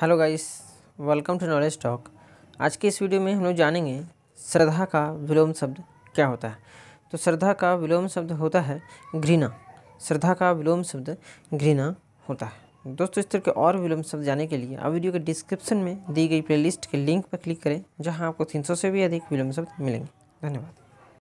hello guys welcome to Knowledge Talk आज के इस वीडियो में हम लोग जानेंगे श्रद्धा का विलोम शब्द क्या होता है तो श्रद्धा का विलोम शब्द होता है घृणा श्रद्धा का विलोम शब्द घृणा होता है दोस्तों इस तरह के और विलोम शब्द जाने के लिए आप वीडियो के डिस्क्रिप्शन में दी गई प्लेलिस्ट के लिंक पर क्लिक करें जहां आपको 300 से भी अधिक विलोम शब्द मिलेंगे धन्यवाद